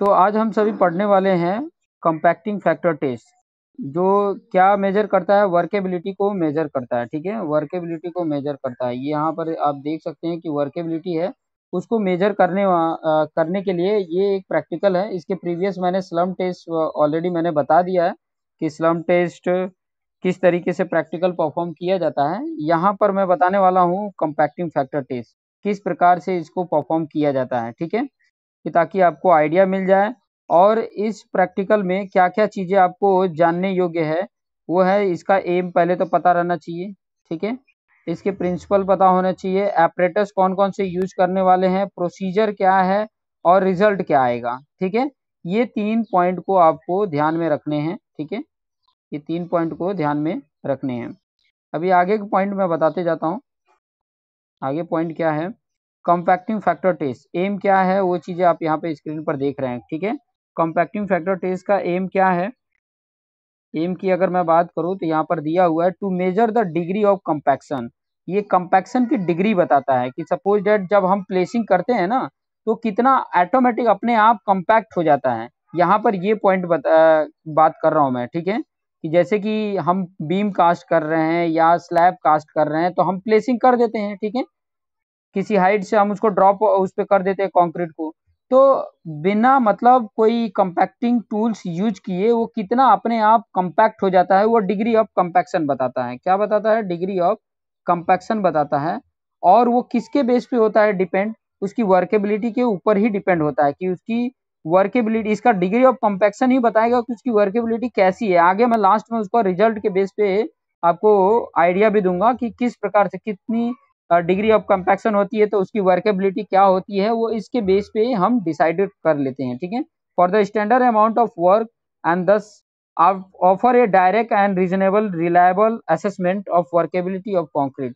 तो आज हम सभी हाँ। पढ़ने वाले हैं कंपैक्टिंग फैक्टर टेस्ट जो क्या मेजर करता है वर्केबिलिटी को मेजर करता है ठीक है वर्केबिलिटी को मेजर करता है यहाँ पर आप देख सकते हैं कि वर्केबिलिटी है उसको मेजर करने आ, करने के लिए ये एक प्रैक्टिकल है इसके प्रीवियस मैंने स्लम टेस्ट ऑलरेडी मैंने बता दिया है कि स्लम टेस्ट किस तरीके से प्रैक्टिकल परफॉर्म किया जाता है यहाँ पर मैं बताने वाला हूँ कंपैक्टिंग फैक्टर टेस्ट किस प्रकार से इसको परफॉर्म किया जाता है ठीक है कि ताकि आपको आइडिया मिल जाए और इस प्रैक्टिकल में क्या क्या चीज़ें आपको जानने योग्य है वो है इसका एम पहले तो पता रहना चाहिए ठीक है इसके प्रिंसिपल पता होना चाहिए एपरेटस कौन कौन से यूज करने वाले हैं प्रोसीजर क्या है और रिजल्ट क्या आएगा ठीक है ये तीन पॉइंट को आपको ध्यान में रखने हैं ठीक है ये तीन पॉइंट को ध्यान में रखने हैं अभी आगे के पॉइंट मैं बताते जाता हूँ आगे पॉइंट क्या है कॉम्पैक्टिंग फैक्टर टेस्ट एम क्या है वो चीज़ें आप यहाँ पे स्क्रीन पर देख रहे हैं ठीक है कॉम्पैक्टिंग फैक्टर टेस्ट का एम क्या है एम की अगर मैं बात करूँ तो यहाँ पर दिया हुआ है to measure the degree of compaction ये कम्पैक्शन की डिग्री बताता है कि सपोज डेट जब हम प्लेसिंग करते हैं ना तो कितना ऑटोमेटिक अपने आप कम्पैक्ट हो जाता है यहाँ पर ये पॉइंट बात कर रहा हूँ मैं ठीक है कि जैसे कि हम बीम कास्ट कर रहे हैं या स्लैब कास्ट कर रहे हैं तो हम प्लेसिंग कर देते हैं ठीक है किसी हाइट से हम उसको ड्रॉप उस पर कर देते हैं कॉन्क्रीट को तो बिना मतलब कोई कंपैक्टिंग टूल्स यूज किए वो कितना अपने आप कंपैक्ट हो जाता है वो डिग्री ऑफ कंपैक्शन बताता है क्या बताता है डिग्री ऑफ कंपैक्शन बताता है और वो किसके बेस पे होता है डिपेंड उसकी वर्केबिलिटी के ऊपर ही डिपेंड होता है कि उसकी वर्केबिलिटी इसका डिग्री ऑफ कंपैक्शन ही बताएगा कि उसकी वर्केबिलिटी कैसी है आगे मैं लास्ट में उसका रिजल्ट के बेस पे आपको आइडिया भी दूंगा कि किस प्रकार से कितनी डिग्री ऑफ कंपैक्शन होती है तो उसकी वर्केबिलिटी क्या होती है वो इसके बेस पे हम डिसाइडेड कर लेते हैं ठीक है for the standard amount of work and thus offer a direct and reasonable reliable assessment of workability of concrete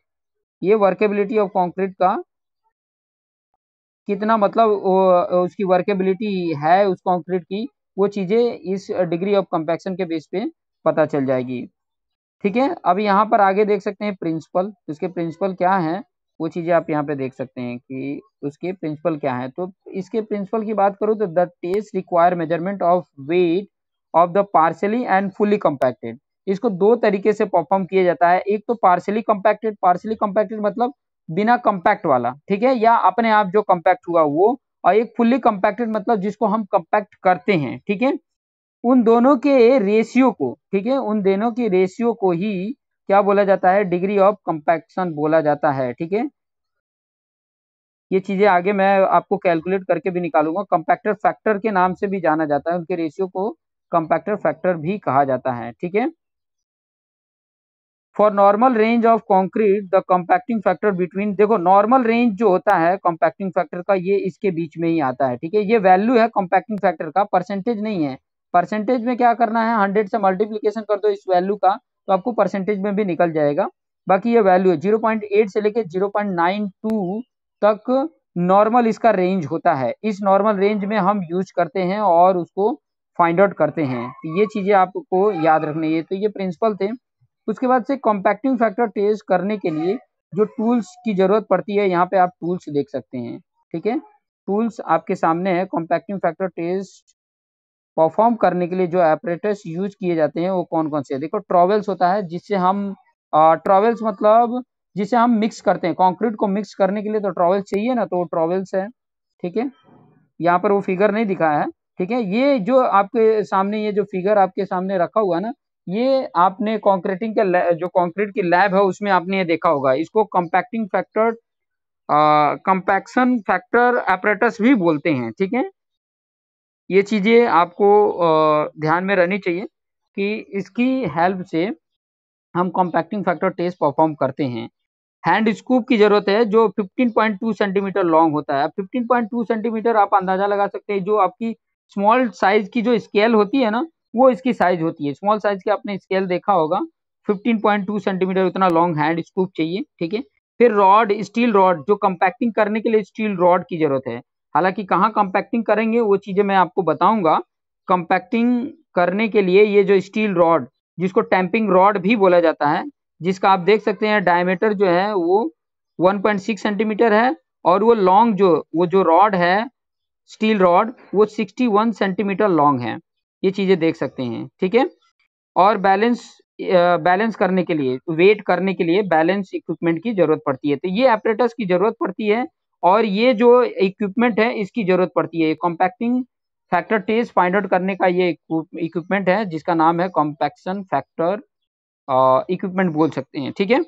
ये वर्केबिलिटी ऑफ कॉन्क्रीट का कितना मतलब उसकी वर्केबिलिटी है उस कॉन्क्रीट की वो चीज़ें इस डिग्री ऑफ कंपैक्शन के बेस पे पता चल जाएगी ठीक है अब यहाँ पर आगे देख सकते हैं प्रिंसिपल तो इसके प्रिंसिपल क्या है वो चीज़ें आप यहाँ पे देख सकते हैं कि उसके प्रिंसिपल क्या है तो इसके प्रिंसिपल की बात करूँ तो the test require measurement of weight of the partially and fully compacted इसको दो तरीके से परफॉर्म किया जाता है एक तो पार्सली कम्पैक्टेड पार्सली कम्पैक्टेड मतलब बिना कम्पैक्ट वाला ठीक है या अपने आप जो कम्पैक्ट हुआ वो और एक फुल्ली कम्पैक्टेड मतलब जिसको हम कम्पैक्ट करते हैं ठीक है उन दोनों के रेशियो को ठीक है उन दोनों के रेशियो को ही क्या बोला जाता है डिग्री ऑफ कंपैक्शन बोला जाता है ठीक है ये चीजें आगे मैं आपको कैलकुलेट करके भी निकालूंगा कंपैक्टर फैक्टर के नाम से भी जाना जाता है उनके रेशियो को कंपैक्टर फैक्टर भी कहा जाता है ठीक है for normal range of concrete the compacting factor between देखो नॉर्मल रेंज जो होता है कॉम्पैक्टिंग फैक्टर का ये इसके बीच में ही आता है ठीक है ये वैल्यू है कॉम्पैक्टिंग फैक्टर का परसेंटेज नहीं है परसेंटेज में क्या करना है हंड्रेड से मल्टीप्लीकेशन कर दो इस वैल्यू का तो आपको परसेंटेज में भी निकल जाएगा बाकी ये वैल्यू है जीरो पॉइंट एट से लेके जीरो पॉइंट नाइन टू तक नॉर्मल इसका रेंज होता है इस नॉर्मल रेंज में हम यूज करते हैं और उसको फाइंड आउट करते हैं तो ये चीज़ें आपको याद रखनी है तो ये प्रिंसिपल थे उसके बाद से कॉम्पैक्टिंग फैक्टर टेस्ट करने के लिए जो टूल्स की ज़रूरत पड़ती है यहाँ पे आप टूल्स देख सकते हैं ठीक है टूल्स आपके सामने है कॉम्पैक्टिंग फैक्टर टेस्ट परफॉर्म करने के लिए जो ऑपरेटर्स यूज किए जाते हैं वो कौन कौन से देखो ट्रॉवेल्स होता है जिससे हम ट्रॉवेल्स मतलब जिसे हम मिक्स करते हैं कंक्रीट को मिक्स करने के लिए तो ट्रॉवेल्स चाहिए ना तो वो ट्रॉवेल्स है ठीक है यहाँ पर वो फिगर नहीं दिखाया है ठीक है ये जो आपके सामने ये जो फिगर आपके सामने रखा हुआ है ना ये आपने कॉन्क्रीटिंग के जो कॉन्क्रीट की लैब है उसमें आपने ये देखा होगा इसको compacting factor compaction factor operators भी बोलते हैं ठीक है ये चीज़ें आपको ध्यान में रहनी चाहिए कि इसकी हेल्प से हम कॉम्पैक्टिंग फैक्टर टेस्ट परफॉर्म करते हैं हैंड स्कूप की जरूरत है जो 15.2 सेंटीमीटर लॉन्ग होता है 15.2 सेंटीमीटर आप अंदाजा लगा सकते हैं जो आपकी स्मॉल साइज की जो स्केल होती है ना वो इसकी साइज होती है स्मॉल साइज की आपने स्केल देखा होगा 15.2 सेंटीमीटर उतना लॉन्ग हैंड स्कूप चाहिए ठीक है फिर रॉड स्टील रॉड जो कंपैक्टिंग करने के लिए स्टील रॉड की जरूरत है हालांकि कहाँ कंपैक्टिंग करेंगे वो चीज़ें मैं आपको बताऊंगा कंपैक्टिंग करने के लिए ये जो स्टील रॉड जिसको टैंपिंग रॉड भी बोला जाता है जिसका आप देख सकते हैं डायमीटर जो है वो 1.6 सेंटीमीटर है और वो लॉन्ग जो वो जो रॉड है स्टील रॉड वो 61 सेंटीमीटर लॉन्ग है ये चीज़ें देख सकते हैं ठीक है और बैलेंस बैलेंस करने के लिए वेट करने के लिए बैलेंस इक्विपमेंट की जरूरत पड़ती है तो ये ऑपरेटर्स की जरूरत पड़ती है और ये जो इक्विपमेंट है इसकी जरूरत पड़ती है compacting factor test find out करने का ये इक्विपमेंट है जिसका नाम है कॉम्पैक्शन फैक्टर इक्विपमेंट बोल सकते हैं ठीक है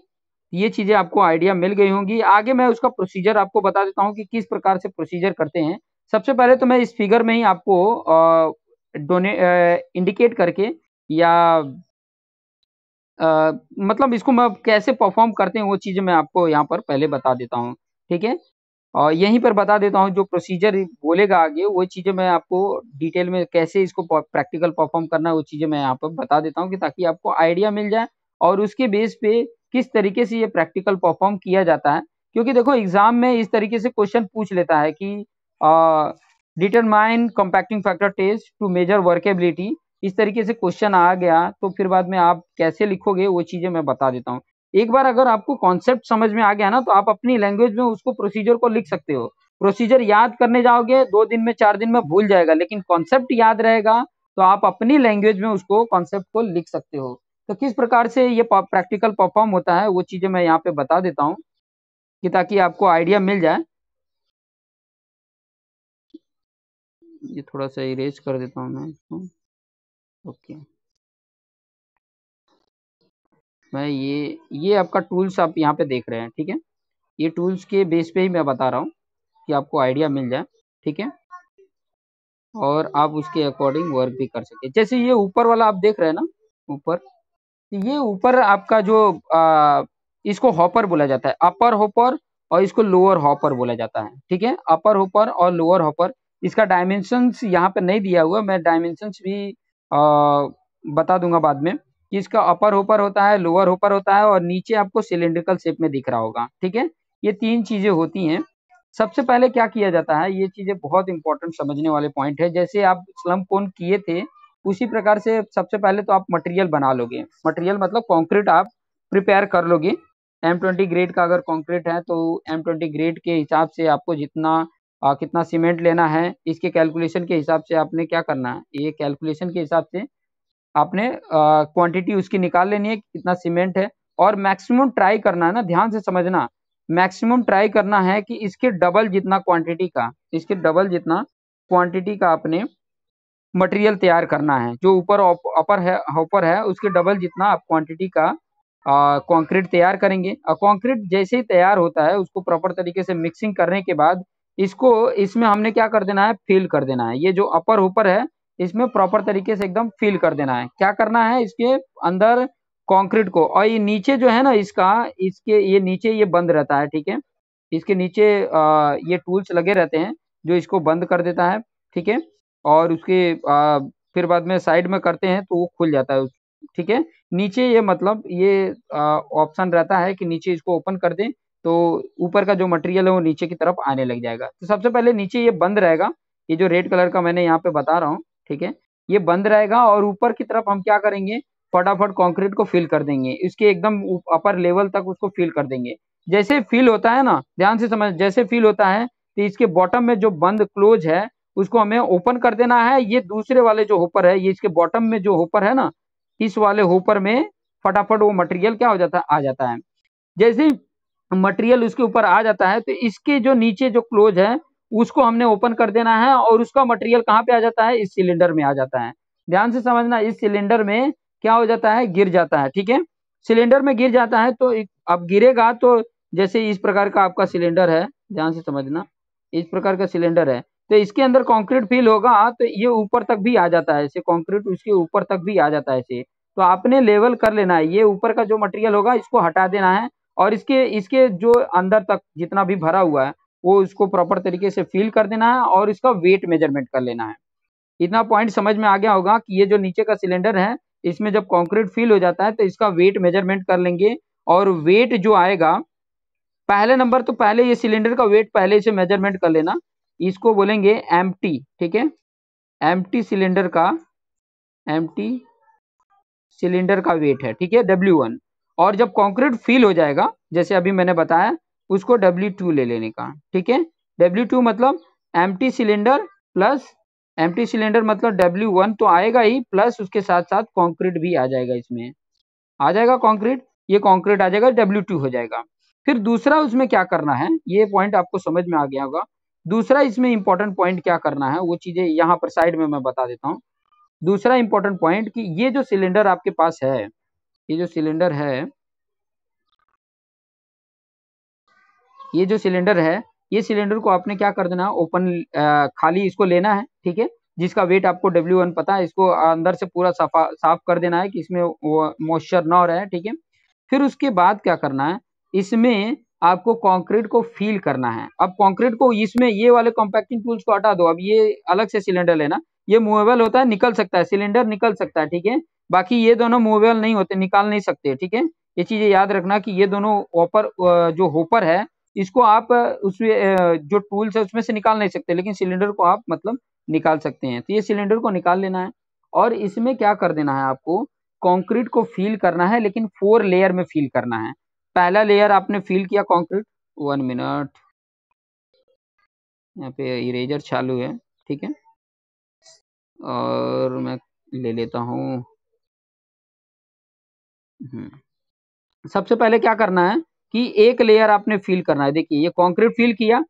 ये चीजें आपको आइडिया मिल गई होंगी आगे मैं उसका प्रोसीजर आपको बता देता हूँ कि किस प्रकार से प्रोसीजर करते हैं सबसे पहले तो मैं इस फिगर में ही आपको डोने इंडिकेट करके या आ, मतलब इसको मैं कैसे परफॉर्म करते हैं वो चीज़ मैं आपको यहाँ पर पहले बता देता हूँ ठीक है और यहीं पर बता देता हूँ जो प्रोसीजर बोलेगा आगे वो चीज़ें मैं आपको डिटेल में कैसे इसको प्रैक्टिकल परफॉर्म करना है वो चीज़ें मैं यहाँ पर बता देता हूँ कि ताकि आपको आइडिया मिल जाए और उसके बेस पे किस तरीके से ये प्रैक्टिकल परफॉर्म किया जाता है क्योंकि देखो एग्जाम में इस तरीके से क्वेश्चन पूछ लेता है कि determine compacting factor test to measure workability इस तरीके से क्वेश्चन आ गया तो फिर बाद में आप कैसे लिखोगे वो चीज़ें मैं बता देता हूँ एक बार अगर आपको कॉन्सेप्ट समझ में आ गया ना तो आप अपनी लैंग्वेज में उसको प्रोसीजर को लिख सकते हो प्रोसीजर याद करने जाओगे दो दिन में चार दिन में भूल जाएगा लेकिन कॉन्सेप्ट याद रहेगा तो आप अपनी लैंग्वेज में उसको कॉन्सेप्ट को लिख सकते हो तो किस प्रकार से ये प्रैक्टिकल परफॉर्म होता है वो चीज़ें मैं यहाँ पे बता देता हूँ कि ताकि आपको आइडिया मिल जाए ये थोड़ा सा इरेज कर देता हूँ मैं इसको ओके मैं ये ये आपका टूल्स आप यहाँ पे देख रहे हैं ठीक है ये टूल्स के बेस पे ही मैं बता रहा हूँ कि आपको आइडिया मिल जाए ठीक है और आप उसके अकॉर्डिंग वर्क भी कर सके जैसे ये ऊपर वाला आप देख रहे हैं ना ऊपर तो ये ऊपर आपका जो आ, इसको हॉपर बोला जाता है अपर होपर और इसको लोअर हॉपर बोला जाता है ठीक है अपर होपर और लोअर हॉपर इसका डायमेंशंस यहाँ पे नहीं दिया हुआ मैं डायमेंशंस भी आ, बता दूंगा बाद में इसका अपर होपर होता है लोअर होपर होता है और नीचे आपको सिलेंड्रिकल शेप में दिख रहा होगा ठीक है ये तीन चीजें होती हैं सबसे पहले क्या किया जाता है ये चीजें बहुत इंपॉर्टेंट समझने वाले पॉइंट है जैसे आप स्लम कोन किए थे उसी प्रकार से सबसे पहले तो आप मटेरियल बना लोगे मटेरियल मतलब कॉन्क्रीट आप प्रिपेयर कर लोगे एम ट्वेंटी ग्रेड का अगर कॉन्क्रीट है तो एम ट्वेंटी ग्रेड के हिसाब से आपको जितना आ, कितना सीमेंट लेना है इसके कैलकुलेशन के हिसाब से आपने क्या करना है ये कैलकुलेशन के हिसाब से आपने क्वांटिटी उसकी निकाल लेनी है कितना सीमेंट है और मैक्सिमम ट्राई करना है ना ध्यान से समझना मैक्सिमम ट्राई करना है कि इसके डबल जितना क्वांटिटी का इसके डबल जितना क्वांटिटी का आपने मटेरियल तैयार करना है जो ऊपर अपर है ऊपर है उसके डबल जितना आप क्वांटिटी का कंक्रीट तैयार करेंगे और कंक्रीट जैसे ही तैयार होता है उसको प्रॉपर तरीके से मिक्सिंग करने के बाद इसको इसमें हमने क्या कर देना है फिल कर देना है ये जो अपर ऊपर है इसमें प्रॉपर तरीके से एकदम फिल कर देना है क्या करना है इसके अंदर कंक्रीट को और ये नीचे जो है ना इसका इसके ये नीचे ये बंद रहता है ठीक है इसके नीचे आ, ये टूल्स लगे रहते हैं जो इसको बंद कर देता है ठीक है और उसके आ, फिर बाद में साइड में करते हैं तो वो खुल जाता है ठीक है नीचे ये मतलब ये ऑप्शन रहता है कि नीचे इसको ओपन कर दें तो ऊपर का जो मटेरियल है वो नीचे की तरफ आने लग जाएगा तो सबसे पहले नीचे ये बंद रहेगा ये जो रेड कलर का मैंने यहाँ पे बता रहा हूँ ठीक है ये बंद रहेगा और ऊपर की तरफ हम क्या करेंगे फटाफट कंक्रीट को फिल कर देंगे इसके एकदम अपर लेवल तक उसको फिल कर देंगे जैसे फिल होता है ना ध्यान से समझ जैसे फिल होता है तो इसके बॉटम में जो बंद क्लोज है उसको हमें ओपन कर देना है ये दूसरे वाले जो होपर है ये इसके बॉटम में जो होपर है ना इस वाले होपर में फटाफट वो मटेरियल क्या हो जाता आ जाता है जैसे मटेरियल उसके ऊपर आ जाता है तो इसके जो नीचे जो क्लोज है उसको हमने ओपन कर देना है और उसका मटेरियल कहाँ पे आ जाता है इस सिलेंडर में आ जाता है ध्यान से समझना इस सिलेंडर में क्या हो जाता है गिर जाता है ठीक है सिलेंडर में गिर जाता है तो अब गिरेगा तो जैसे इस प्रकार का आपका सिलेंडर है ध्यान से समझना इस प्रकार का सिलेंडर है तो इसके अंदर कॉन्क्रीट फील होगा तो ये ऊपर तक भी आ जाता है ऐसे कॉन्क्रीट उसके ऊपर तक भी आ जाता है ऐसे तो आपने लेवल कर लेना है ये ऊपर का जो मटेरियल होगा इसको हटा देना है और इसके इसके जो अंदर तक जितना भी भरा हुआ है वो इसको प्रॉपर तरीके से फील कर देना है और इसका वेट मेजरमेंट कर लेना है इतना पॉइंट समझ में आ गया होगा कि ये जो नीचे का सिलेंडर है इसमें जब कॉन्क्रीट फील हो जाता है तो इसका वेट मेजरमेंट कर लेंगे और वेट जो आएगा पहले नंबर तो पहले ये सिलेंडर का वेट पहले से मेजरमेंट कर लेना इसको बोलेंगे एम ठीक है एम सिलेंडर का एम सिलेंडर का वेट है ठीक है डब्ल्यू और जब कॉन्क्रीट फील हो जाएगा जैसे अभी मैंने बताया उसको डब्ल्यू टू ले लेने का ठीक है डब्ल्यू टू मतलब M T cylinder plus M T cylinder मतलब डब्ल्यू वन तो आएगा ही प्लस उसके साथ साथ कॉन्क्रीट भी आ जाएगा इसमें आ जाएगा कॉन्क्रीट ये कॉन्क्रीट आ जाएगा डब्ल्यू टू हो जाएगा फिर दूसरा उसमें क्या करना है ये पॉइंट आपको समझ में आ गया होगा दूसरा इसमें इंपॉर्टेंट पॉइंट क्या करना है वो चीज़ें यहाँ पर साइड में मैं बता देता हूँ दूसरा इंपॉर्टेंट पॉइंट कि ये जो सिलेंडर आपके पास है ये जो सिलेंडर है ये जो सिलेंडर है ये सिलेंडर को आपने क्या कर देना ओपन खाली इसको लेना है ठीक है जिसका वेट आपको डब्ल्यू वन पता है इसको अंदर से पूरा सफा साफ कर देना है कि इसमें मॉइस्चर ना हो रहा है ठीक है फिर उसके बाद क्या करना है इसमें आपको कंक्रीट को फील करना है अब कंक्रीट को इसमें ये वाले कॉम्पैक्टिंग टूल्स को हटा दो अब ये अलग से सिलेंडर लेना ये मूवेबल होता है निकल सकता है सिलेंडर निकल सकता है ठीक है बाकी ये दोनों मूवेबल नहीं होते निकाल नहीं सकते ठीक है ये चीजें याद रखना कि ये दोनों ऑपर जो होपर है इसको आप उस जो टूल्स है उसमें से निकाल नहीं सकते लेकिन सिलेंडर को आप मतलब निकाल सकते हैं तो ये सिलेंडर को निकाल लेना है और इसमें क्या कर देना है आपको कंक्रीट को फील करना है लेकिन फोर लेयर में फील करना है पहला लेयर आपने फील किया कंक्रीट वन मिनट यहाँ पे इरेजर चालू है ठीक है और मैं ले लेता हूँ हम्म। सबसे पहले क्या करना है कि एक लेयर आपने फील करना है देखिए ये कॉन्क्रीट फील किया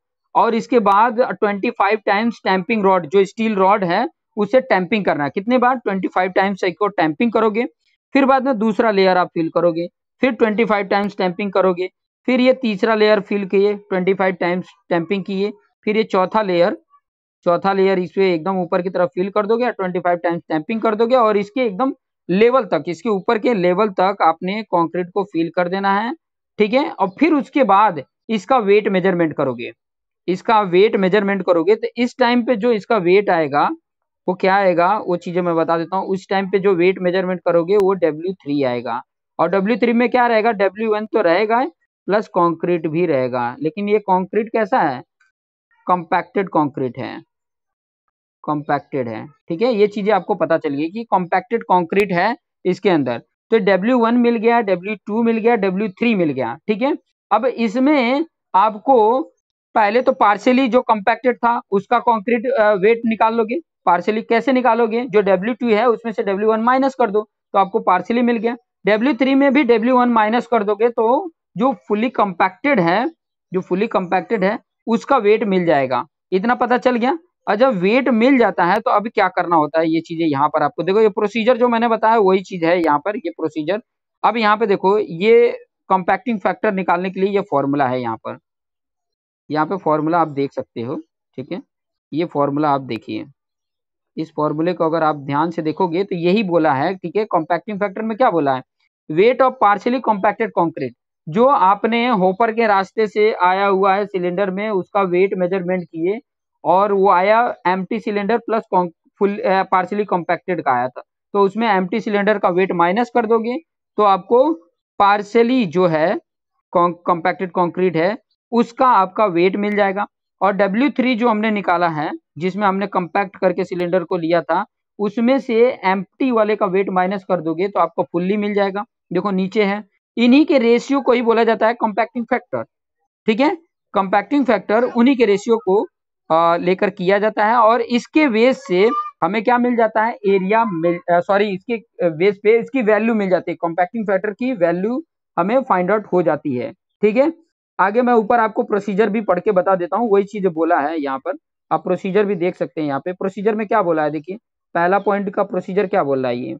और इसके बाद 25 टाइम्स टैंपिंग रॉड जो स्टील रॉड है उसे टैंपिंग करना है कितने बार 25 टाइम्स एक टैंपिंग करोगे फिर बाद में दूसरा लेयर आप फील करोगे फिर 25 टाइम्स टैंपिंग करोगे फिर ये तीसरा लेयर फील किए 25 टाइम्स टैंपिंग किए फिर ये चौथा लेयर चौथा लेयर इसे एकदम ऊपर की तरफ फील कर दोगे ट्वेंटी फाइव टाइम्स टैंपिंग कर दोगे और इसके एकदम लेवल तक इसके ऊपर के लेवल तक आपने कॉन्क्रीट को फील कर देना है ठीक है और फिर उसके बाद इसका वेट मेजरमेंट करोगे इसका वेट मेजरमेंट करोगे तो इस टाइम पे जो इसका वेट आएगा वो क्या आएगा वो चीजें मैं बता देता हूँ उस टाइम पे जो वेट मेजरमेंट करोगे वो डब्ल्यू थ्री आएगा और डब्ल्यू थ्री में क्या रहेगा डब्ल्यू वन तो रहेगा प्लस कॉन्क्रीट भी रहेगा लेकिन ये कॉन्क्रीट कैसा है कॉम्पैक्टेड कॉन्क्रीट है कॉम्पैक्टेड है ठीक है ये चीजें आपको पता चलिए कि कॉम्पैक्टेड कॉन्क्रीट है इसके अंदर तो डब्ल्यू वन मिल गया डब्ल्यू टू मिल गया डब्ल्यू थ्री मिल गया ठीक है अब इसमें आपको पहले तो पार्सली जो कम्पैक्टेड था उसका कॉन्क्रीट वेट निकाल लोगे पार्सली कैसे निकालोगे जो डब्ल्यू टू है उसमें से डब्ल्यू वन माइनस कर दो तो आपको पार्सली मिल गया डब्ल्यू थ्री में भी डब्ल्यू वन माइनस कर दोगे तो जो फुली कम्पैक्टेड है जो फुली कम्पैक्टेड है उसका वेट मिल जाएगा इतना पता चल गया और जब वेट मिल जाता है तो अब क्या करना होता है ये चीजें यहाँ पर आपको देखो ये प्रोसीजर जो मैंने बताया वही चीज है यहाँ पर ये प्रोसीजर अब यहाँ पे देखो ये कॉम्पैक्टिंग फैक्टर निकालने के लिए ये फॉर्मूला है यहाँ पर यहाँ पे फॉर्मूला आप देख सकते हो ठीक है ये फॉर्मूला आप देखिए इस फॉर्मूले को अगर आप ध्यान से देखोगे तो यही बोला है ठीक है कॉम्पैक्टिंग फैक्टर में क्या बोला है weight of partially compacted concrete जो आपने होपर के रास्ते से आया हुआ है सिलेंडर में उसका वेट मेजरमेंट किए और वो आया M cylinder plus full partially compacted का आया था तो उसमें एम सिलेंडर का वेट माइनस कर दोगे तो आपको पार्सली जो है कॉम्पैक्टेड कॉन्क्रीट है उसका आपका वेट मिल जाएगा और W3 जो हमने निकाला है जिसमें हमने कंपैक्ट करके सिलेंडर को लिया था उसमें से एम वाले का वेट माइनस कर दोगे तो आपको फुल्ली मिल जाएगा देखो नीचे है इन्हीं के रेशियो को ही बोला जाता है कंपैक्टिंग फैक्टर ठीक है कंपैक्टिंग फैक्टर उन्हीं के रेशियो को लेकर किया जाता है और इसके वेज से हमें क्या मिल जाता है एरिया मिल सॉरी इसके वेज पे इसकी वैल्यू मिल जाती है कॉम्पैक्टिंग फैक्टर की वैल्यू हमें फाइंड आउट हो जाती है ठीक है आगे मैं ऊपर आपको प्रोसीजर भी पढ़ के बता देता हूँ वही चीज बोला है यहाँ पर आप प्रोसीजर भी देख सकते हैं यहाँ पे प्रोसीजर में क्या बोला है देखिए पहला पॉइंट का प्रोसीजर क्या बोल रहा है ये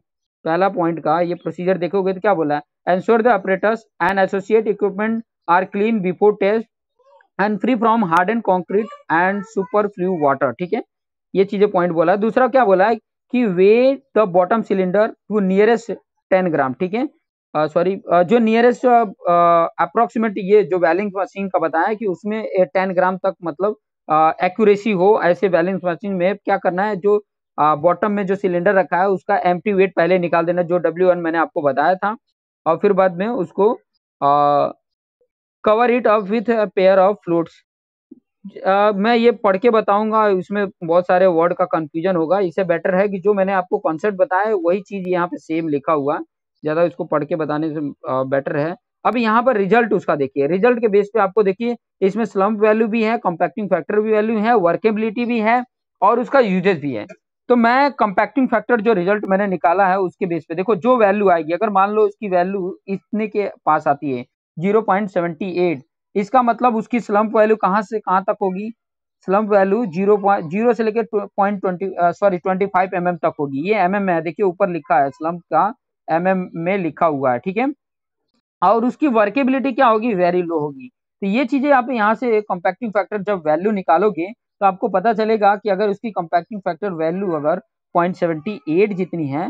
पहला पॉइंट का ये प्रोसीजर देखोगे तो क्या बोला है ensure the operators and associate equipment are clean before test and free from hardened concrete and superfluous water ठीक है ये चीजें पॉइंट बोला है दूसरा क्या बोला है कि weigh the bottom cylinder to nearest ten gram ठीक है सॉरी uh, uh, जो नियरेस्ट अप्रोक्सीमेट uh, ये जो बैलेंस मशीन का बताया है कि उसमें टेन ग्राम तक मतलब एक्यूरेसी हो ऐसे बैलेंस मशीन में क्या करना है जो बॉटम में जो सिलेंडर रखा है उसका एम वेट पहले निकाल देना जो डब्ल्यू मैंने आपको बताया था और फिर बाद में उसको cover it up with pair of flutes मैं ये पढ़ के बताऊंगा इसमें बहुत सारे वर्ड का कंफ्यूजन होगा इससे बेटर है कि जो मैंने आपको कॉन्सेप्ट बताया है वही चीज यहाँ पे सेम लिखा हुआ ज्यादा इसको पढ़ के बताने से बेटर है अब यहाँ पर रिजल्ट उसका देखिए रिजल्ट के बेस पे आपको देखिए इसमें स्लम्प वैल्यू भी है कॉम्पैक्टिंग फैक्टर भी वैल्यू है वर्केबिलिटी भी है और उसका यूजेज भी है तो मैं कंपैक्टिंग फैक्टर जो रिजल्ट मैंने निकाला है उसके बेस पे देखो जो वैल्यू आएगी अगर मान लो इसकी वैल्यू इतने के पास आती है 0.78 इसका मतलब उसकी स्लम्प वैल्यू कहाँ से कहाँ तक होगी स्लम्प वैल्यू जीरो जीरो से लेकर point twenty sorry twenty five M तक होगी ये एम mm है देखिए ऊपर लिखा है स्लम्प का एम mm में लिखा हुआ है ठीक है और उसकी वर्केबिलिटी क्या होगी वेरी लो होगी तो ये चीजें आप यहाँ से कम्पैक्टिंग फैक्टर जब वैल्यू निकालोगे तो आपको पता चलेगा कि अगर उसकी कम्पैक्टिंग फैक्टर वैल्यू अगर 0.78 जितनी है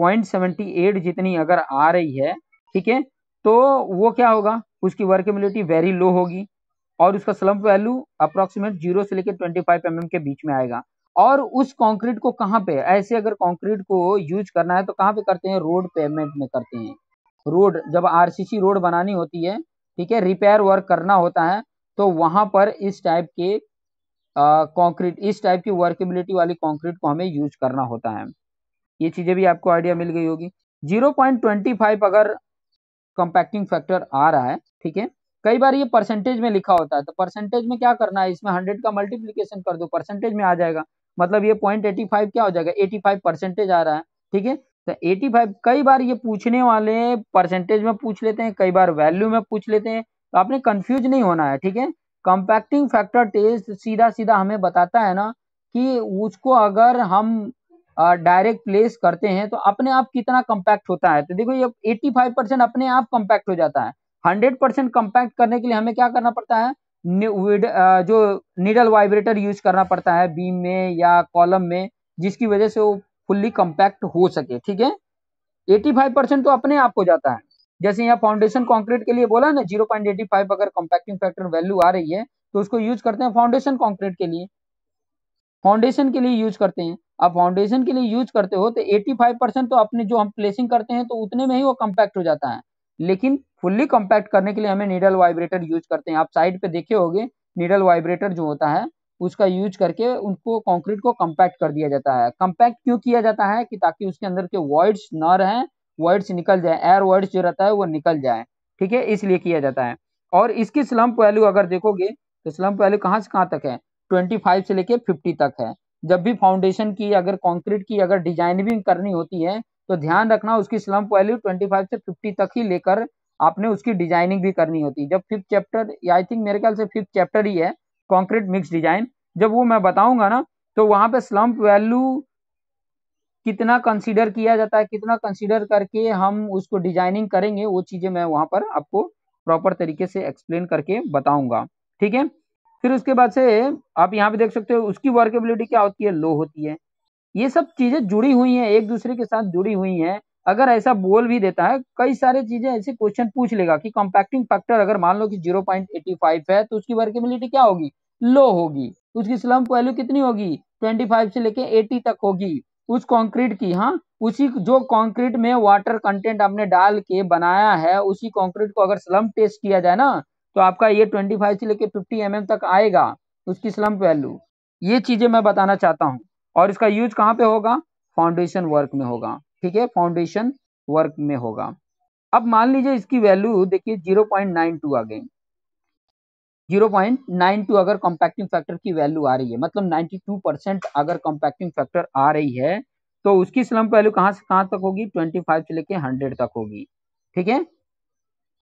0.78 जितनी अगर आ रही है ठीक है तो वो क्या होगा उसकी वर्केबिलिटी वेरी लो होगी और उसका स्लम्प वैल्यू अप्रोक्सीमेट जीरो से लेकर ट्वेंटी फाइव एम के बीच में आएगा और उस कंक्रीट को कहाँ पे ऐसे अगर कंक्रीट को यूज करना है तो कहाँ पे करते हैं रोड पेमेंट में करते हैं रोड जब आरसीसी रोड बनानी होती है ठीक है रिपेयर वर्क करना होता है तो वहाँ पर इस टाइप के कंक्रीट इस टाइप की वर्केबिलिटी वाली कंक्रीट को हमें यूज करना होता है ये चीज़ें भी आपको आइडिया मिल गई होगी जीरो अगर कंपैक्टिंग फैक्टर आ रहा है ठीक है कई बार ये परसेंटेज में लिखा होता है तो परसेंटेज में क्या करना है इसमें हंड्रेड का मल्टीप्लीकेशन कर दो परसेंटेज में आ जाएगा मतलब ये पॉइंट एटी फाइव क्या हो जाएगा एटी फाइव परसेंटेज आ रहा है ठीक है तो एटी फाइव कई बार ये पूछने वाले परसेंटेज में पूछ लेते हैं कई बार वैल्यू में पूछ लेते हैं तो आपने कन्फ्यूज नहीं होना है ठीक है कंपैक्टिंग फैक्टर टेस्ट सीधा सीधा हमें बताता है ना कि उसको अगर हम डायरेक्ट प्लेस करते हैं तो अपने आप कितना कम्पैक्ट होता है तो देखो ये 85 परसेंट अपने आप कम्पैक्ट हो जाता है 100 परसेंट कम्पैक्ट करने के लिए हमें क्या करना पड़ता है जो निडल वाइब्रेटर यूज करना पड़ता है बीम में या कॉलम में जिसकी वजह से वो फुल्ली कम्पैक्ट हो सके ठीक है एटी परसेंट तो अपने आप हो जाता है जैसे यहाँ फाउंडेशन कॉन्क्रीट के लिए बोला ना जीरो अगर कॉम्पैक्टिंग फैक्टर वैल्यू आ रही है तो उसको यूज करते हैं फाउंडेशन कॉन्क्रीट के लिए फाउंडेशन के लिए यूज करते हैं आप फाउंडेशन के लिए यूज करते हो तो 85 परसेंट तो अपने जो हम प्लेसिंग करते हैं तो उतने में ही वो कम्पैक्ट हो जाता है लेकिन फुल्ली कम्पैक्ट करने के लिए हमें नीडल वाइब्रेटर यूज करते हैं आप साइड पे देखे होंगे नीडल वाइब्रेटर जो होता है उसका यूज करके उनको कंक्रीट को कम्पैक्ट कर दिया जाता है कम्पैक्ट क्यों किया जाता है कि ताकि उसके अंदर के वर्ड्स न रहें वर्ड्स निकल जाए एयर वर्ड्स जो रहता है वो निकल जाए ठीक है इसलिए किया जाता है और इसकी स्लम्प वैल्यू अगर देखोगे तो स्लम्प वैल्यू कहाँ से कहाँ तक है 25 से लेके 50 तक है जब भी फाउंडेशन की अगर कंक्रीट की अगर डिजाइनिंग करनी होती है तो ध्यान रखना उसकी स्लम्प वैल्यू 25 से 50 तक ही लेकर आपने उसकी डिजाइनिंग भी करनी होती है जब फिफ्थ चैप्टर आई थिंक मेरे ख्याल से फिफ्थ चैप्टर ही है कॉन्क्रीट मिक्स डिजाइन जब वो मैं बताऊंगा ना तो वहाँ पे स्लम्प वैल्यू कितना कंसीडर किया जाता है कितना कंसीडर करके हम उसको डिजाइनिंग करेंगे वो चीज़ें मैं वहाँ पर आपको प्रॉपर तरीके से एक्सप्लेन करके बताऊंगा ठीक है फिर उसके बाद से आप यहाँ पे देख सकते हो उसकी वर्केबिलिटी क्या होती है लो होती है ये सब चीजें जुड़ी हुई हैं एक दूसरे के साथ जुड़ी हुई हैं अगर ऐसा बोल भी देता है कई सारे चीजें ऐसे क्वेश्चन पूछ लेगा कि कॉम्पैक्टिंग फैक्टर अगर मान लो कि 0.85 है तो उसकी वर्केबिलिटी क्या होगी लो होगी उसकी स्लम्प वैल्यू कितनी होगी 25 से लेके 80 तक होगी उस कंक्रीट की हाँ उसी जो कंक्रीट में वाटर कंटेंट आपने डाल के बनाया है उसी कॉन्क्रीट को अगर स्लम टेस्ट किया जाए ना तो आपका ये 25 से लेके 50 एम तक आएगा उसकी स्लम्प वैल्यू ये चीज़ें मैं बताना चाहता हूँ और इसका यूज कहाँ पे होगा फाउंडेशन वर्क में होगा ठीक है फाउंडेशन वर्क में होगा अब मान लीजिए इसकी वैल्यू देखिए 0.92 आ गई टू अगर कॉम्पैक्टिंग फैक्टर की वैल्यू आ रही है मतलब टू परसेंट अगर कॉम्पैक्टिंग फैक्टर आ रही है तो उसकी स्लम्प वैल्यू कहाँ से कहाँ तक होगी फाइव से लेके हंड्रेड तक होगी ठीक है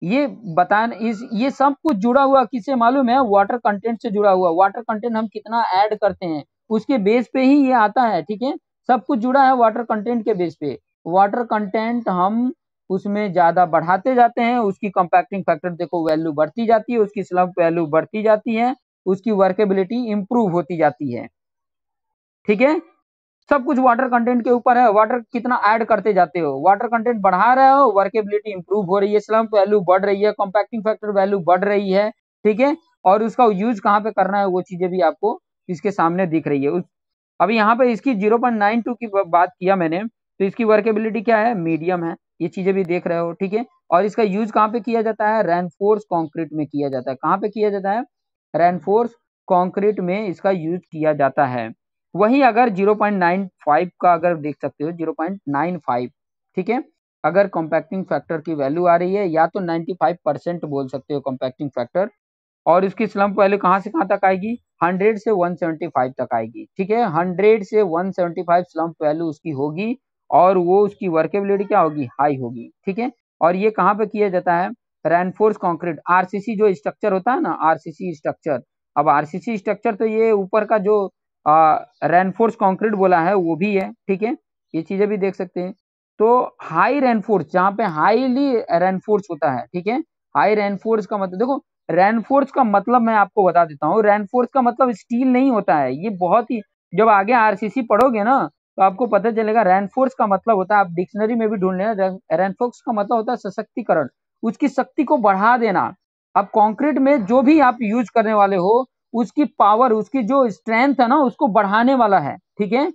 ये बताने इस ये सब कुछ जुड़ा हुआ किसे मालूम है वाटर कंटेंट से जुड़ा हुआ वाटर कंटेंट हम कितना ऐड करते हैं उसके बेस पे ही ये आता है ठीक है सब कुछ जुड़ा है वाटर कंटेंट के बेस पे वाटर कंटेंट हम उसमें ज़्यादा बढ़ाते जाते हैं उसकी कंपैक्टिंग फैक्टर देखो वैल्यू बढ़ती जाती है उसकी स्लम्प वैल्यू बढ़ती जाती है उसकी वर्केबिलिटी इम्प्रूव होती जाती है ठीक है सब कुछ वाटर कंटेंट के ऊपर है वाटर कितना ऐड करते जाते हो वाटर कंटेंट बढ़ा रहे हो वर्केबिलिटी इंप्रूव हो रही है स्लम्प वैल्यू बढ़ रही है कॉम्पैक्टिंग फैक्टर वैल्यू बढ़ रही है ठीक है और उसका यूज कहाँ पे करना है वो चीजें भी आपको इसके सामने दिख रही है अभी यहाँ पे इसकी जीरो की बात किया मैंने तो इसकी वर्केबिलिटी क्या है मीडियम है ये चीजें भी देख रहे हो ठीक है और इसका यूज कहाँ पे किया जाता है रेनफोर्स कॉन्क्रीट में किया जाता है कहाँ पे किया जाता है रेनफोर्स कॉन्क्रीट में इसका यूज किया जाता है वही अगर 0.95 का अगर देख सकते हो 0.95 ठीक है अगर कॉम्पैक्टिंग फैक्टर की वैल्यू आ रही है या तो 95 परसेंट बोल सकते हो कॉम्पैक्टिंग फैक्टर और इसकी स्लम्प वैल्यू कहाँ से कहाँ तक आएगी 100 से 175 तक आएगी ठीक है 100 से 175 स्लम्प वैल्यू उसकी होगी और वो उसकी वर्केबिलिटी क्या होगी हाई होगी ठीक है और ये कहाँ पे किया जाता है रेनफोर्स कॉन्क्रीट सी जो स्ट्रक्चर होता है ना सी स्ट्रक्चर अब सी स्ट्रक्चर तो ये ऊपर का जो रेनफोर्स कंक्रीट बोला है वो भी है ठीक है ये चीजें भी देख सकते हैं तो हाई रेनफोर्स जहाँ पे हाईली रेनफोर्स होता है ठीक है हाई रेनफोर्स का मतलब देखो रेनफोर्स का मतलब मैं आपको बता देता हूँ रेनफोर्स का मतलब स्टील नहीं होता है ये बहुत ही जब आगे आरसीसी पढ़ोगे ना तो आपको पता चलेगा रेनफोर्स का मतलब होता है आप डिक्शनरी में भी ढूंढ लेना रेनफोर्स का मतलब होता है सशक्तिकरण उसकी शक्ति को बढ़ा देना अब कंक्रीट में जो भी आप यूज करने वाले हो उसकी पावर उसकी जो स्ट्रेंथ है ना उसको बढ़ाने वाला है ठीक है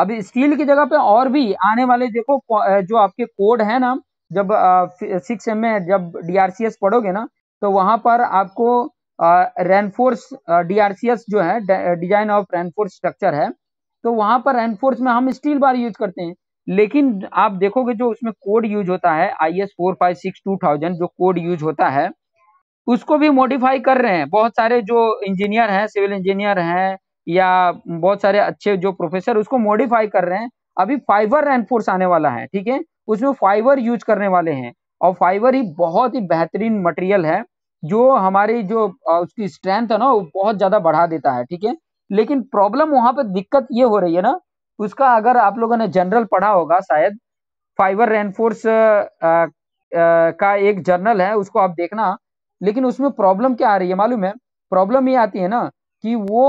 अब स्टील की जगह पे और भी आने वाले देखो जो आपके कोड है ना जब सिक्स एम ए जब डी पढ़ोगे ना तो वहां पर आपको रेनफोर्स डी जो है डिजाइन ऑफ रेनफोर्स स्ट्रक्चर है तो वहां पर रेनफोर्स में हम स्टील बार यूज करते हैं लेकिन आप देखोगे जो उसमें कोड यूज होता है I S four five six two thousand जो कोड यूज होता है उसको भी मॉडिफाई कर रहे हैं बहुत सारे जो इंजीनियर हैं सिविल इंजीनियर हैं या बहुत सारे अच्छे जो प्रोफेसर उसको मॉडिफाई कर रहे हैं अभी फाइबर एनफोर्स आने वाला है ठीक है उसमें फाइबर यूज करने वाले हैं और फाइबर ही बहुत ही बेहतरीन मटेरियल है जो हमारी जो उसकी स्ट्रेंथ है ना वो बहुत ज़्यादा बढ़ा देता है ठीक है लेकिन प्रॉब्लम वहाँ पर दिक्कत ये हो रही है ना उसका अगर आप लोगों ने जनरल पढ़ा होगा शायद फाइबर रेनफोर्स का एक जर्नल है उसको आप देखना लेकिन उसमें प्रॉब्लम क्या आ रही है मालूम है प्रॉब्लम ये आती है ना कि वो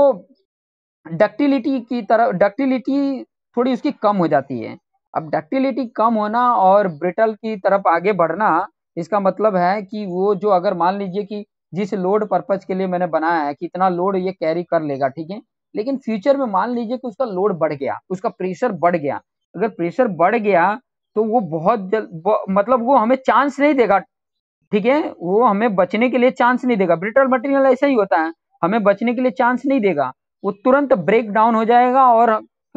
डक्टिलिटी की तरह डक्टिलिटी थोड़ी उसकी कम हो जाती है अब डक्टिलिटी कम होना और ब्रिटल की तरफ आगे बढ़ना इसका मतलब है कि वो जो अगर मान लीजिए कि जिस लोड पर्पज के लिए मैंने बनाया है कि इतना लोड ये कैरी कर लेगा ठीक है लेकिन फ्यूचर में मान लीजिए कि उसका लोड बढ़ गया उसका प्रेशर बढ़ गया अगर प्रेशर बढ़ गया तो वो बहुत जल्द मतलब वो हमें चांस नहीं देगा ठीक है वो हमें बचने के लिए चांस नहीं देगा ब्रिटल मटेरियल ऐसा ही होता है हमें बचने के लिए चांस नहीं देगा वो तुरंत ब्रेक डाउन हो जाएगा और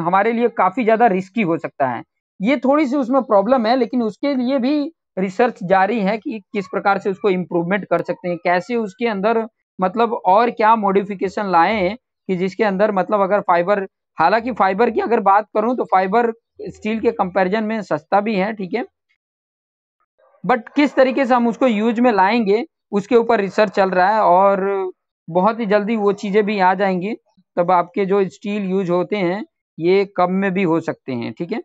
हमारे लिए काफी ज्यादा रिस्की हो सकता है ये थोड़ी सी उसमें प्रॉब्लम है लेकिन उसके लिए भी रिसर्च जारी है कि किस प्रकार से उसको इम्प्रूवमेंट कर सकते हैं कैसे उसके अंदर मतलब और क्या मॉडिफिकेशन हैं कि जिसके अंदर मतलब अगर फाइबर हालांकि फाइबर की अगर बात करूं तो फाइबर स्टील के कंपैरिजन में सस्ता भी है ठीक है बट किस तरीके से हम उसको यूज में लाएंगे उसके ऊपर रिसर्च चल रहा है और बहुत ही जल्दी वो चीज़ें भी आ जाएंगी तब आपके जो स्टील यूज होते हैं ये कम में भी हो सकते हैं ठीक है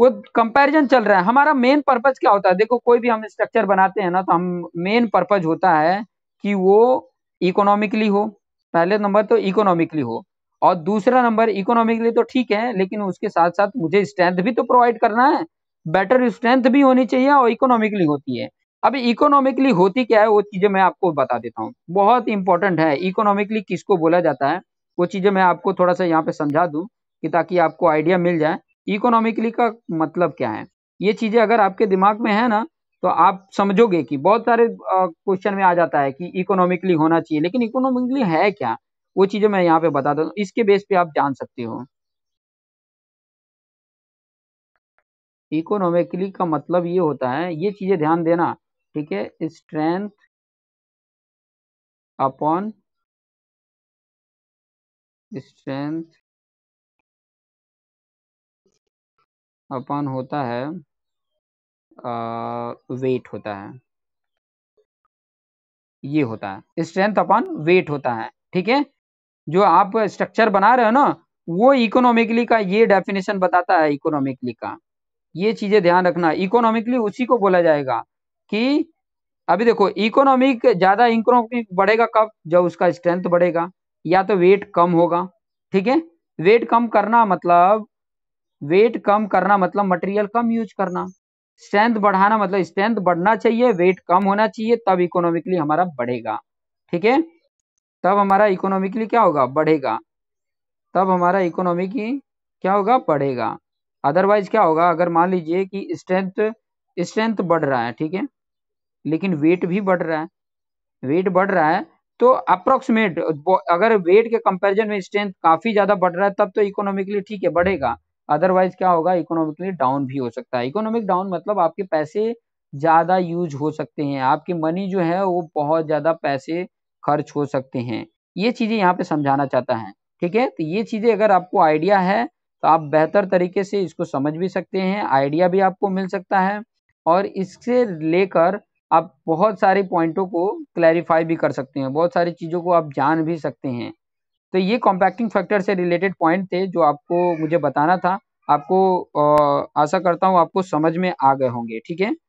वो कंपैरिजन चल रहा है हमारा मेन पर्पज क्या होता है देखो कोई भी हम स्ट्रक्चर बनाते हैं ना तो हम मेन पर्पज होता है कि वो इकोनॉमिकली हो पहले नंबर तो इकोनॉमिकली हो और दूसरा नंबर इकोनॉमिकली तो ठीक है लेकिन उसके साथ साथ मुझे स्ट्रेंथ भी तो प्रोवाइड करना है बेटर स्ट्रेंथ भी होनी चाहिए और इकोनॉमिकली होती है अब इकोनॉमिकली होती क्या है वो चीज़ें मैं आपको बता देता हूँ बहुत इंपॉर्टेंट है इकोनॉमिकली किसको बोला जाता है वो चीज़ें मैं आपको थोड़ा सा यहाँ पे समझा दूँ कि ताकि आपको आइडिया मिल जाए इकोनॉमिकली का मतलब क्या है ये चीज़ें अगर आपके दिमाग में है ना तो आप समझोगे कि बहुत सारे क्वेश्चन में आ जाता है कि इकोनॉमिकली होना चाहिए लेकिन इकोनॉमिकली है क्या वो चीज़ें मैं यहाँ पे बता दूँ इसके बेस पे आप जान सकते हो इकोनॉमिकली का मतलब ये होता है ये चीज़ें ध्यान देना ठीक है स्ट्रेंथ अपॉन स्ट्रेंथ अपॉन होता है वेट होता है ये होता है स्ट्रेंथ अपॉन वेट होता है ठीक है जो आप स्ट्रक्चर बना रहे हो ना वो इकोनॉमिकली का ये डेफिनेशन बताता है इकोनॉमिकली का ये चीजें ध्यान रखना इकोनॉमिकली उसी को बोला जाएगा कि अभी देखो इकोनॉमिक ज्यादा इकोनॉमिक बढ़ेगा कब जब उसका स्ट्रेंथ बढ़ेगा या तो वेट कम होगा ठीक है वेट कम करना मतलब वेट कम करना मतलब मटेरियल कम यूज करना स्ट्रेंथ बढ़ाना मतलब स्ट्रेंथ बढ़ना चाहिए वेट कम होना चाहिए तब इकोनॉमिकली हमारा बढ़ेगा ठीक है तब हमारा इकोनॉमिकली क्या होगा बढ़ेगा तब हमारा इकोनॉमिक क्या होगा बढ़ेगा अदरवाइज क्या होगा अगर मान लीजिए कि स्ट्रेंथ स्ट्रेंथ बढ़ रहा है ठीक है लेकिन वेट भी बढ़ रहा है वेट बढ़ रहा है तो अप्रोक्सीमेट अगर वेट के कंपैरिजन में स्ट्रेंथ काफी ज्यादा बढ़ रहा है तब तो इकोनॉमिकली ठीक है बढ़ेगा अदरवाइज क्या होगा इकोनॉमिकली डाउन भी हो सकता है इकोनॉमिक डाउन मतलब आपके पैसे ज्यादा यूज हो सकते हैं आपकी मनी जो है वो बहुत ज्यादा पैसे खर्च हो सकते हैं ये चीजें यहाँ पे समझाना चाहता है ठीक है तो ये चीजें अगर आपको आइडिया है तो आप बेहतर तरीके से इसको समझ भी सकते हैं आइडिया भी आपको मिल सकता है और इससे लेकर आप बहुत सारे पॉइंटों को क्लैरिफाई भी कर सकते हैं बहुत सारी चीज़ों को आप जान भी सकते हैं तो ये कॉम्पैक्टिंग फैक्टर से रिलेटेड पॉइंट थे जो आपको मुझे बताना था आपको आशा करता हूँ आपको समझ में आ गए होंगे ठीक है